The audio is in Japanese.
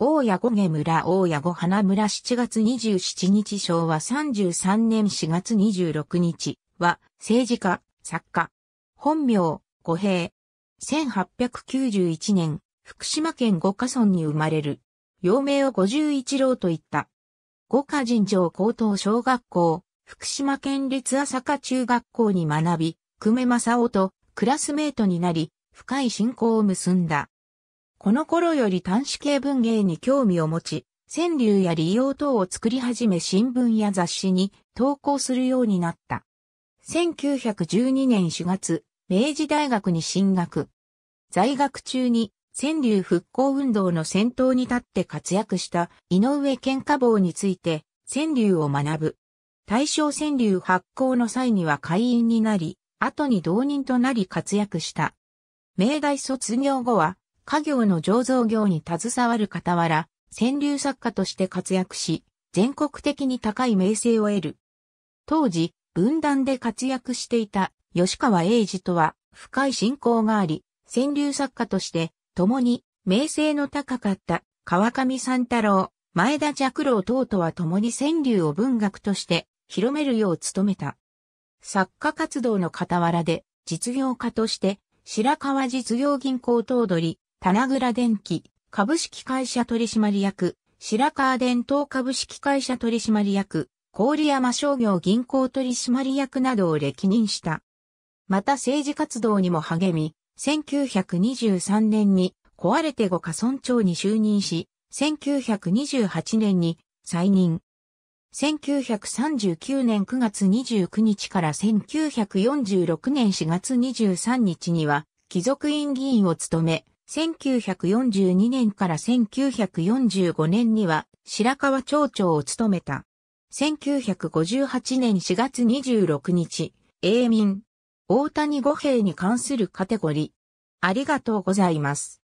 大谷五毛村大谷五花村7月27日昭和33年4月26日は政治家、作家。本名、五平。1891年、福島県五家村に生まれる。幼名を五十一郎と言った。五家人城高等小学校、福島県立朝霞中学校に学び、久米正夫とクラスメートになり、深い信仰を結んだ。この頃より端子系文芸に興味を持ち、川柳や利用等を作り始め新聞や雑誌に投稿するようになった。1912年4月、明治大学に進学。在学中に川柳復興運動の先頭に立って活躍した井上健家坊について川柳を学ぶ。大正川柳発行の際には会員になり、後に同人となり活躍した。明大卒業後は家業の醸造業に携わる傍ら、川柳作家として活躍し、全国的に高い名声を得る。当時、分断で活躍していた吉川英治とは深い信仰があり、川柳作家として共に名声の高かった川上三太郎、前田若郎等とは共に川柳を文学として広めるよう努めた。作家活動の傍らで実業家として白川実業銀行頭取、棚倉電機、株式会社取締役、白川電灯株式会社取締役、郡山商業銀行取締役などを歴任した。また政治活動にも励み、1923年に壊れて後家村長に就任し、1928年に再任。1939年9月29日から1946年4月23日には、貴族院議員を務め、1942年から1945年には白川町長を務めた。1958年4月26日、永民、大谷五平に関するカテゴリー。ありがとうございます。